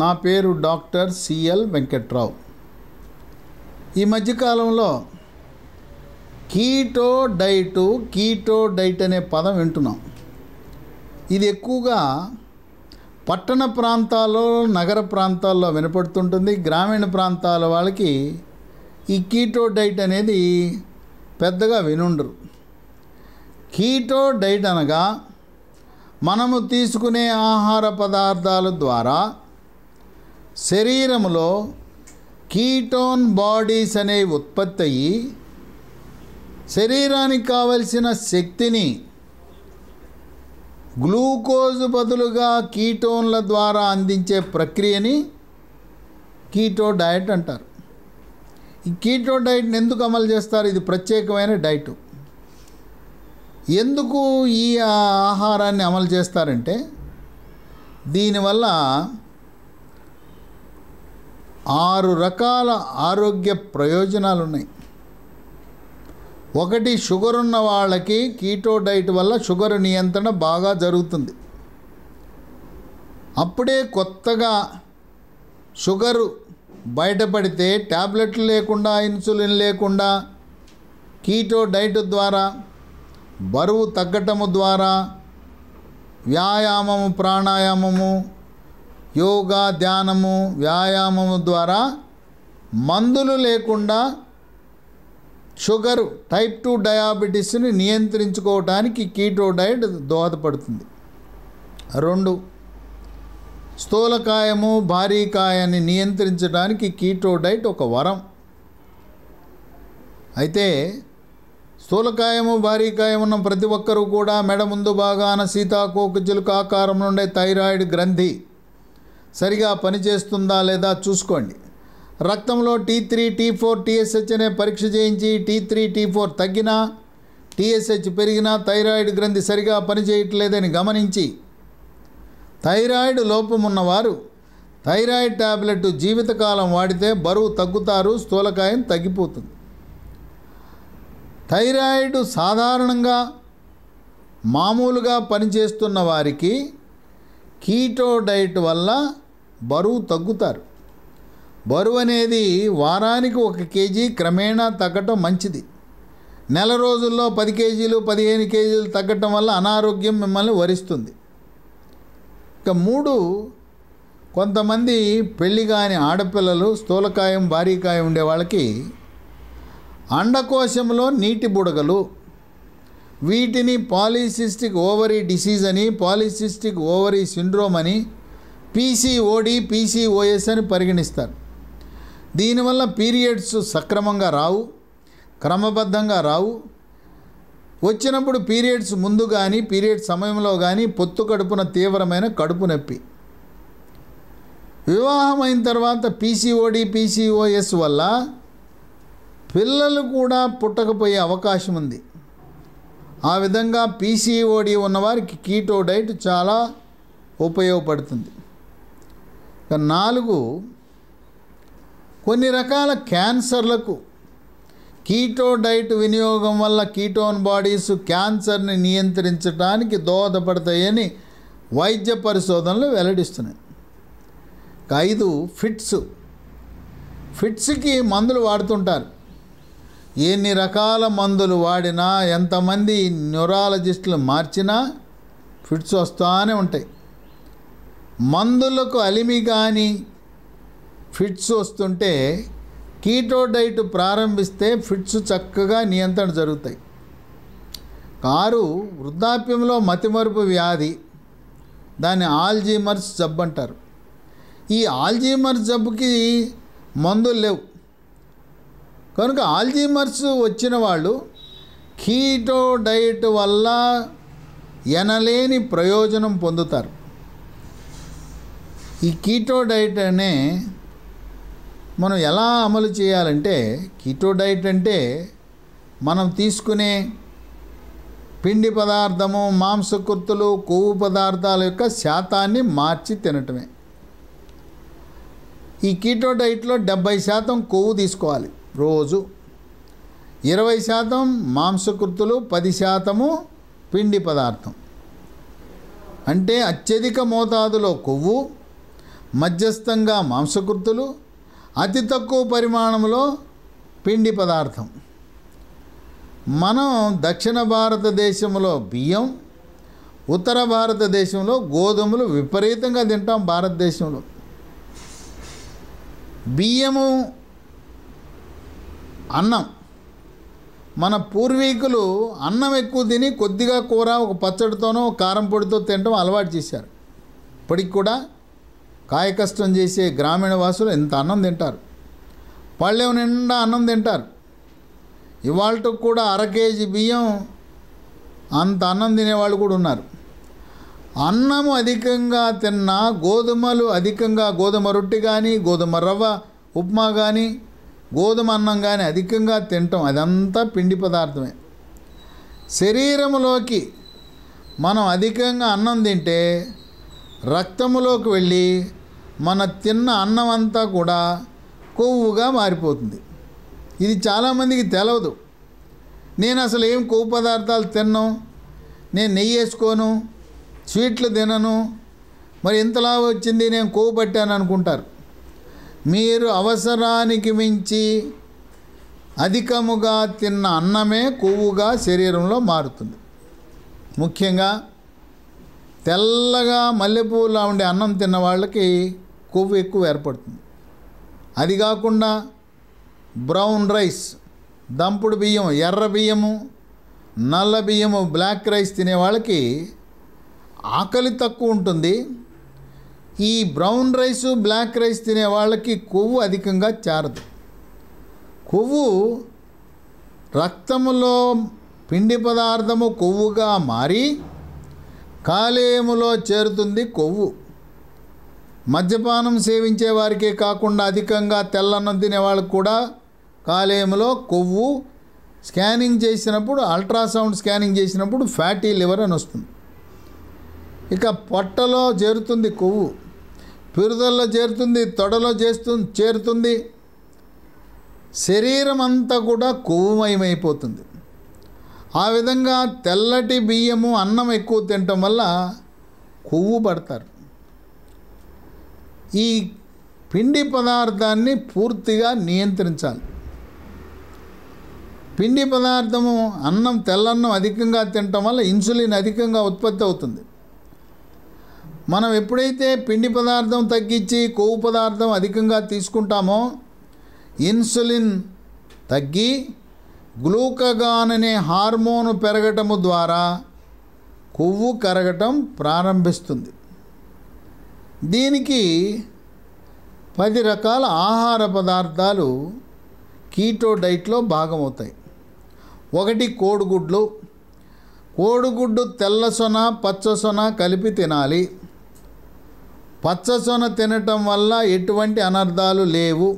నా పేరు doctor CL Venkatrao ఈ మధ్యకాలంలో కీటో డైటు కీటో డైట్ అనే పదం వింటున్నాం ఇది ఎక్కువగా పట్టణ ప్రాంతాల్లో నగర ప్రాంతాల్లో వినపడుతుంటుంది గ్రామీణ ప్రాంతాల వాళ్ళకి ఈ కీటో డైట్ అనేది పెద్దగా వినుండరు కీటో డైట్ అనగా మనము తీసుకునే ఆహార పదార్థాల ద్వారా శరీరంలో కీటోన్ బాడీస్ అనేవి ఉత్పత్తి అయ్యి శరీరానికి కావలసిన శక్తిని గ్లూకోజ్ బదులుగా కీటోన్ల ద్వారా అందించే ప్రక్రియని కీటో డైట్ అంటారు ఈ కీటో డైట్ని ఎందుకు అమలు చేస్తారు ఇది ప్రత్యేకమైన డైట్ ఎందుకు ఈ ఆహారాన్ని అమలు చేస్తారంటే దీనివల్ల ఆరు రకాల ఆరోగ్య ప్రయోజనాలు ఉన్నాయి ఒకటి షుగర్ ఉన్న వాళ్ళకి కీటో డైట్ వల్ల షుగర్ నియంత్రణ బాగా జరుగుతుంది అప్పుడే కొత్తగా షుగరు బయటపడితే ట్యాబ్లెట్లు లేకుండా ఇన్సులిన్ లేకుండా కీటో డైట్ ద్వారా బరువు తగ్గటము ద్వారా వ్యాయామము ప్రాణాయామము యోగా ధ్యానము వ్యాయామము ద్వారా మందులు లేకుండా షుగరు టైప్ టూ డయాబెటీస్ని నియంత్రించుకోవడానికి కీటో డైట్ దోహదపడుతుంది రెండు స్థూలకాయము భారీకాయాన్ని నియంత్రించడానికి కీటో డైట్ ఒక వరం అయితే స్థూలకాయము భారీకాయం ఉన్న ప్రతి ఒక్కరూ కూడా మెడ ముందు భాగాన సీతాకోకు జిలుక ఆకారం నుండే థైరాయిడ్ గ్రంథి సరిగా పనిచేస్తుందా లేదా చూసుకోండి రక్తంలో T three T four TSH అనే పరీక్ష చేయించి టీ త్రీ టీ ఫోర్ తగ్గినా టీఎస్హెచ్ పెరిగినా థైరాయిడ్ గ్రంథి సరిగా పనిచేయట్లేదని గమనించి థైరాయిడ్ లోపం ఉన్నవారు థైరాయిడ్ టాబ్లెట్ జీవితకాలం వాడితే బరువు తగ్గుతారు స్థూలకాయం తగ్గిపోతుంది థైరాయిడ్ సాధారణంగా మామూలుగా పనిచేస్తున్న వారికి కీటో డైట్ వల్ల బరువు తగ్గుతారు బరువు అనేది వారానికి ఒక కేజీ క్రమేణా తగ్గటం మంచిది నెల రోజుల్లో పది కేజీలు పదిహేను కేజీలు తగ్గటం వల్ల అనారోగ్యం మిమ్మల్ని వరిస్తుంది ఇక మూడు కొంతమంది పెళ్ళి కాని ఆడపిల్లలు స్థూలకాయం భారీకాయం ఉండే వాళ్ళకి అండకోశంలో నీటి బుడగలు వీటిని పాలిసిస్టిక్ ఓవరీ డిసీజ్ అని పాలిసిస్టిక్ ఓవరీ సిండ్రోమ్ అని పీసీఓడి పీసీఓఎస్ అని పరిగణిస్తారు దీనివల్ల పీరియడ్స్ సక్రమంగా రావు క్రమబద్ధంగా రావు వచ్చినప్పుడు పీరియడ్స్ ముందు కానీ పీరియడ్ సమయంలో కానీ పొత్తు కడుపున తీవ్రమైన కడుపు నొప్పి వివాహం అయిన తర్వాత పీసీఓడి పీసీఓఎస్ వల్ల పిల్లలు కూడా పుట్టకపోయే అవకాశం ఉంది ఆ విధంగా పీసీఓడి ఉన్నవారికి కీటో డైట్ చాలా ఉపయోగపడుతుంది నాలుగు కొన్ని రకాల క్యాన్సర్లకు కీటో డైట్ వినియోగం వల్ల కీటోన్ బాడీస్ క్యాన్సర్ని నియంత్రించడానికి దోహదపడతాయని వైద్య పరిశోధనలు వెల్లడిస్తున్నాయి ఐదు ఫిట్స్ ఫిట్స్కి మందులు వాడుతుంటారు ఎన్ని రకాల మందులు వాడినా ఎంతమంది న్యూరాలజిస్టులు మార్చినా ఫిట్స్ వస్తూనే ఉంటాయి మందులకు అలిమి కానీ ఫిట్స్ వస్తుంటే కీటో డైట్ ప్రారంభిస్తే ఫిట్స్ చక్కగా నియంత్రణ జరుగుతాయి కారు వృద్ధాప్యంలో మతిమరుపు వ్యాధి దాన్ని ఆల్జీమర్స్ జబ్బు అంటారు ఈ ఆల్జీమర్స్ జబ్బుకి మందులు లేవు కనుక ఆల్జీమర్స్ వచ్చిన వాళ్ళు కీటో డైట్ వల్ల ఎనలేని ప్రయోజనం పొందుతారు ఈ కీటో డైట్ అనే మనం ఎలా అమలు చేయాలంటే కీటో డైట్ అంటే మనం తీసుకునే పిండి పదార్థము మాంసకృత్తులు కొవ్వు పదార్థాల యొక్క శాతాన్ని మార్చి తినటమే ఈ కీటో డైట్లో డెబ్భై శాతం కొవ్వు తీసుకోవాలి రోజు ఇరవై శాతం మాంసకృత్తులు పది శాతము పిండి పదార్థం అంటే అత్యధిక మోతాదులో కొవ్వు మధ్యస్థంగా మాంసకృతులు అతి తక్కువ పరిమాణంలో పిండి పదార్థం మనం దక్షిణ భారతదేశంలో బియ్యం ఉత్తర భారతదేశంలో గోధుమలు విపరీతంగా తింటాం భారతదేశంలో బియ్యము అన్నం మన పూర్వీకులు అన్నం ఎక్కువ తిని కొద్దిగా కూర ఒక పచ్చడితోనో కారం పొడితో తినటం అలవాటు చేశారు ఇప్పటికి కూడా కాయకష్టం చేసే గ్రామీణ వాసులు ఇంత అన్నం తింటారు పళ్ళెం నిండా అన్నం తింటారు ఇవాళ కూడా అర కేజీ బియ్యం అంత అన్నం తినేవాళ్ళు కూడా ఉన్నారు అన్నము అధికంగా తిన్న గోధుమలు అధికంగా గోధుమ రొట్టె కానీ గోధుమ రవ్వ ఉప్మా కానీ గోధుమ అన్నం కానీ అధికంగా తింటాం అదంతా పిండి పదార్థమే శరీరంలోకి మనం అధికంగా అన్నం తింటే రక్తంలోకి వెళ్ళి మన తిన్న అన్నం అంతా కూడా కొవ్వుగా మారిపోతుంది ఇది చాలామందికి తెలవదు నేను అసలు ఏం కొవ్వు పదార్థాలు తిన్నాం నేను నెయ్యి వేసుకోను స్వీట్లు తినను మరి ఇంతలా వచ్చింది నేను కొవ్వు పట్టాను అనుకుంటారు మీరు అవసరానికి మించి అధికముగా తిన్న అన్నమే కొవ్వుగా శరీరంలో మారుతుంది ముఖ్యంగా తెల్లగా మల్లెపూలా ఉండే అన్నం తిన్న వాళ్ళకి కొవ్వు ఎక్కువ ఏర్పడుతుంది అది కాకుండా బ్రౌన్ రైస్ దంపుడు బియ్యం ఎర్ర బియ్యము నల్ల బియ్యము బ్లాక్ రైస్ తినే వాళ్ళకి ఆకలి తక్కువ ఉంటుంది ఈ బ్రౌన్ రైస్ బ్లాక్ రైస్ తినే వాళ్ళకి కొవ్వు అధికంగా చేరదు కొవ్వు రక్తములో పిండి పదార్థము కొవ్వుగా మారి కాలేయములో చేరుతుంది కొవ్వు మద్యపానం సేవించే వారికే కాకుండా అధికంగా తెల్లన్నం తినే వాళ్ళకు కూడా కాలేయంలో కొవ్వు స్కానింగ్ చేసినప్పుడు అల్ట్రాసౌండ్ స్కానింగ్ చేసినప్పుడు ఫ్యాటీ లివర్ అని వస్తుంది ఇక పొట్టలో చేరుతుంది కొవ్వు పిరుదల్లో చేరుతుంది తొడలో చేస్తు చేరుతుంది శరీరం అంతా కూడా కొవ్వుమయమైపోతుంది ఆ విధంగా తెల్లటి బియ్యము అన్నం ఎక్కువ తినటం వల్ల కొవ్వు పడతారు ఈ పిండి పదార్థాన్ని పూర్తిగా నియంత్రించాలి పిండి పదార్థము అన్నం తెల్లన్నం అధికంగా తినటం వల్ల ఇన్సులిన్ అధికంగా ఉత్పత్తి అవుతుంది మనం ఎప్పుడైతే పిండి పదార్థం తగ్గించి కొవ్వు పదార్థం అధికంగా తీసుకుంటామో ఇన్సులిన్ తగ్గి గ్లూకగాన్ అనే హార్మోను పెరగటము ద్వారా కొవ్వు కరగటం ప్రారంభిస్తుంది దీనికి పది రకాల ఆహార పదార్థాలు కీటో డైట్లో భాగమవుతాయి ఒకటి కోడిగుడ్లు కోడిగుడ్డు తెల్ల సొన పచ్చ సొన కలిపి తినాలి పచ్చ సొన తినటం వల్ల ఎటువంటి అనర్థాలు లేవు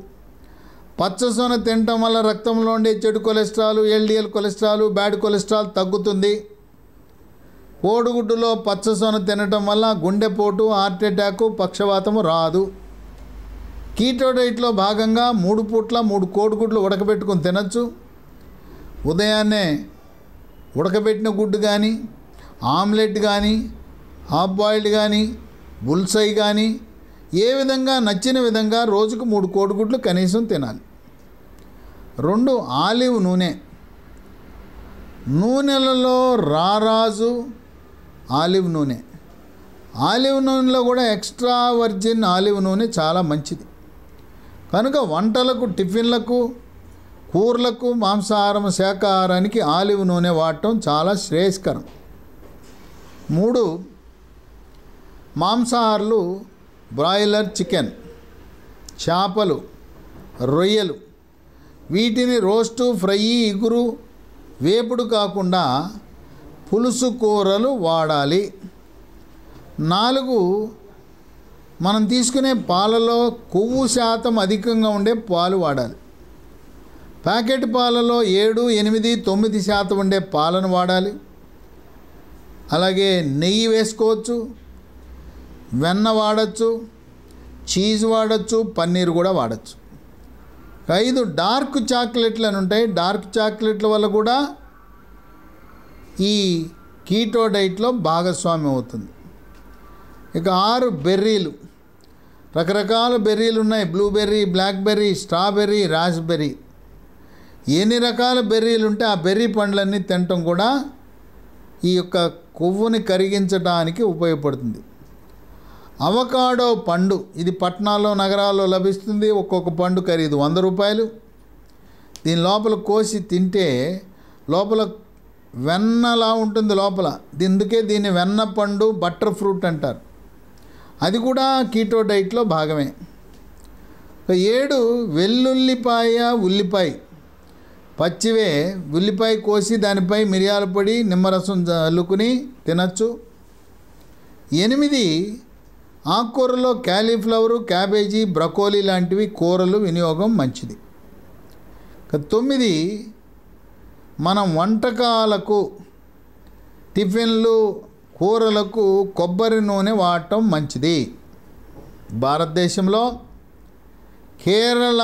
పచ్చ సొన తినటం వల్ల రక్తంలో ఉండే చెడు cholesterol LDL cholesterol bad cholesterol తగ్గుతుంది కోడిగుడ్డులో పచ్చసొన తినటం వల్ల గుండెపోటు అటాక్ పక్షవాతము రాదు కీటో డైట్లో భాగంగా మూడు పూట్ల మూడు కోడిగుడ్లు ఉడకబెట్టుకుని తినచ్చు ఉదయాన్నే ఉడకబెట్టిన గుడ్డు కానీ ఆమ్లెట్ కానీ హాఫ్ బాయిల్డ్ కానీ బుల్సై కానీ ఏ విధంగా నచ్చిన విధంగా రోజుకు మూడు కోడిగుడ్లు కనీసం తినాలి రెండు ఆలివ్ నూనె నూనెలలో రారాజు ఆలివ్ నూనె ఆలివ్ నూనెలో కూడా ఎక్స్ట్రా వర్జిన్ ఆలివ్ నూనె చాలా మంచిది కనుక వంటలకు టిఫిన్లకు కూరలకు మాంసాహారం శాఖాహారానికి ఆలివ్ నూనె వాడటం చాలా శ్రేయస్కరం మూడు మాంసాహారులు బ్రాయిలర్ చికెన్ చేపలు రొయ్యలు వీటిని రోస్టు ఫ్రై ఇగురు వేపుడు కాకుండా పులుసు కూరలు వాడాలి నాలుగు మనం తీసుకునే పాలలో కొవ్వు శాతం అధికంగా ఉండే పాలు వాడాలి ప్యాకెట్ పాలలో ఏడు ఎనిమిది తొమ్మిది శాతం ఉండే పాలను వాడాలి అలాగే నెయ్యి వేసుకోవచ్చు వెన్న వాడచ్చు చీజ్ వాడచ్చు పన్నీర్ కూడా వాడచ్చు ఐదు డార్క్ చాక్లెట్లు అని ఉంటాయి డార్క్ చాక్లెట్ల వల్ల కూడా ఈ కీటో డైట్లో భాగస్వామ్యం అవుతుంది ఇక ఆరు బెర్రీలు రకరకాల బెర్రీలు ఉన్నాయి బ్లూబెర్రీ బ్లాక్బెర్రీ స్ట్రాబెర్రీ రాస్బెర్రీ ఎన్ని రకాల బెర్రీలు ఉంటే ఆ బెర్రీ పండ్లన్నీ తినటం కూడా ఈ యొక్క కొవ్వుని కరిగించడానికి ఉపయోగపడుతుంది అవకాడో పండు ఇది పట్టణాల్లో నగరాల్లో లభిస్తుంది ఒక్కొక్క పండు ఖరీదు వంద రూపాయలు దీని లోపల కోసి తింటే లోపల వెన్నలా ఉంటుంది లోపల ఇందుకే దీన్ని వెన్న పండు బటర్ ఫ్రూట్ అంటారు అది కూడా కీటో డైట్లో భాగమే ఏడు వెల్లుల్లిపాయ ఉల్లిపాయ పచ్చివే ఉల్లిపాయ కోసి దానిపై మిరియాల పొడి నిమ్మరసం చల్లుకుని తినచ్చు ఎనిమిది ఆకుకూరలో క్యాలీఫ్లవరు క్యాబేజీ బ్రకోలీ లాంటివి కూరలు వినియోగం మంచిది తొమ్మిది మనం వంటకాలకు టిఫిన్లు కూరలకు కొబ్బరి నూనె వాడటం మంచిది భారతదేశంలో కేరళ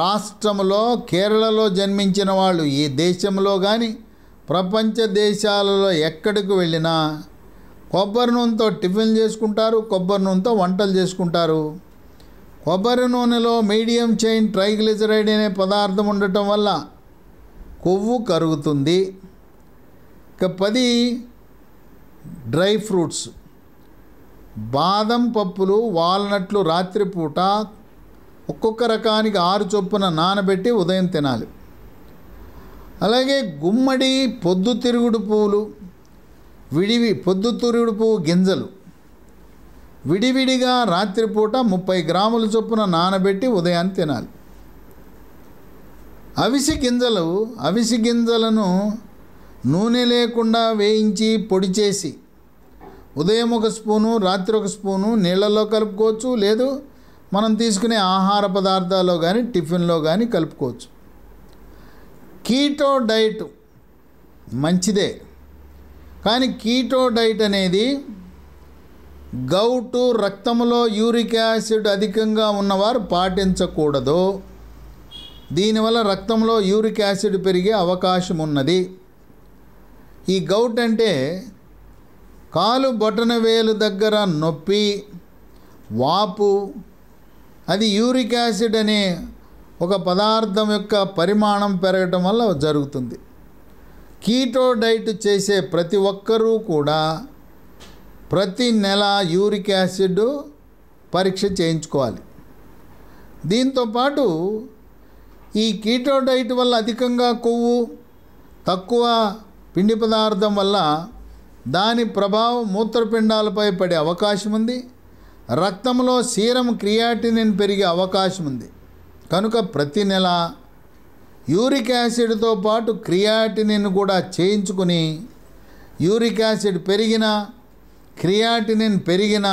రాష్ట్రంలో కేరళలో జన్మించిన వాళ్ళు ఈ దేశంలో కానీ ప్రపంచ దేశాలలో ఎక్కడికి వెళ్ళినా కొబ్బరి నూనెతో టిఫిన్ చేసుకుంటారు కొబ్బరి నూనెతో వంటలు చేసుకుంటారు కొబ్బరి నూనెలో మీడియం చైన్ ట్రైగ్లిజరైడ్ అనే పదార్థం ఉండటం వల్ల కొవ్వు కరుగుతుంది ఇక పది డ్రై ఫ్రూట్స్ బాదం పప్పులు వాల్నట్లు రాత్రిపూట ఒక్కొక్క రకానికి ఆరు చొప్పున నానబెట్టి ఉదయం తినాలి అలాగే గుమ్మడి పొద్దు తిరుగుడు పువ్వులు విడివి పొద్దు తిరుగుడు పువ్వు గింజలు విడివిడిగా రాత్రిపూట ముప్పై గ్రాముల చొప్పున నానబెట్టి ఉదయాన్ని తినాలి అవిసి గింజలు అవిసి గింజలను నూనె లేకుండా వేయించి పొడి చేసి ఉదయం ఒక స్పూను రాత్రి ఒక స్పూను నీళ్ళల్లో కలుపుకోవచ్చు లేదు మనం తీసుకునే ఆహార పదార్థాల్లో కానీ టిఫిన్లో కానీ కలుపుకోవచ్చు కీటో డైట్ మంచిదే కానీ కీటో డైట్ అనేది గౌటు రక్తంలో యూరిక్ యాసిడ్ అధికంగా ఉన్నవారు పాటించకూడదు దీనివల్ల రక్తంలో యూరిక్ యాసిడ్ పెరిగే అవకాశం ఉన్నది ఈ గౌట్ అంటే కాలు బొటన వేలు దగ్గర నొప్పి వాపు అది యూరిక్ యాసిడ్ అనే ఒక పదార్థం యొక్క పరిమాణం పెరగటం వల్ల జరుగుతుంది కీటో డైట్ చేసే ప్రతి ఒక్కరూ కూడా ప్రతి నెల యూరిక్ యాసిడ్ పరీక్ష చేయించుకోవాలి దీంతోపాటు ఈ కీటో డైట్ వల్ల అధికంగా కొవ్వు తక్కువ పిండి పదార్థం వల్ల దాని ప్రభావం మూత్రపిండాలపై పడే అవకాశం ఉంది రక్తంలో సీరం క్రియాటినిన్ పెరిగే అవకాశం ఉంది కనుక ప్రతి నెల యూరిక్ యాసిడ్తో పాటు క్రియాటినిన్ కూడా చేయించుకుని యూరిక్ యాసిడ్ పెరిగిన క్రియాటినిన్ పెరిగిన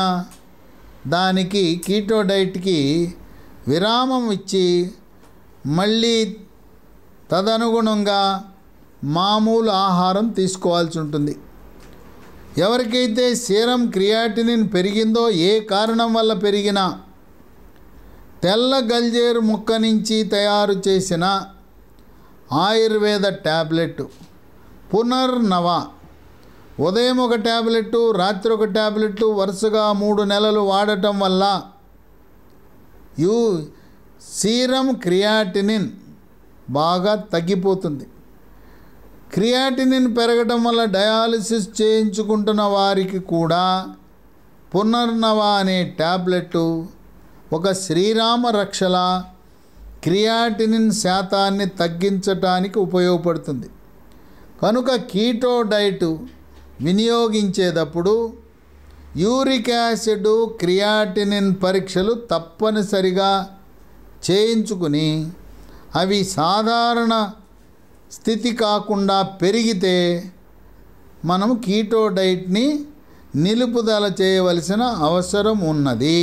దానికి కీటోడైట్కి విరామం ఇచ్చి మళ్ళీ తదనుగుణంగా మామూలు ఆహారం తీసుకోవాల్సి ఉంటుంది ఎవరికైతే సీరం క్రియాటినిన్ పెరిగిందో ఏ కారణం వల్ల పెరిగినా తెల్ల గల్జేరు ముక్క నుంచి తయారు చేసిన ఆయుర్వేద ట్యాబ్లెట్ పునర్నవ ఉదయం ఒక ట్యాబ్లెట్టు రాత్రి ఒక ట్యాబ్లెట్టు వరుసగా మూడు నెలలు వాడటం వల్ల యూ సీరం క్రియాటినిన్ బాగా తగ్గిపోతుంది క్రియాటినిన్ పెరగడం వల్ల డయాలసిస్ చేయించుకుంటున్న వారికి కూడా పునర్నవ అనే ట్యాబ్లెట్ ఒక శ్రీరామ రక్షల క్రియాటినిన్ శాతాన్ని తగ్గించటానికి ఉపయోగపడుతుంది కనుక కీటో డైట్ వినియోగించేటప్పుడు యూరిక్ యాసిడ్ క్రియాటినిన్ పరీక్షలు తప్పనిసరిగా చేయించుకుని అవి సాధారణ స్థితి కాకుండా పెరిగితే మనం కీటో డైట్ని నిలుపుదల చేయవలసిన అవసరం ఉన్నది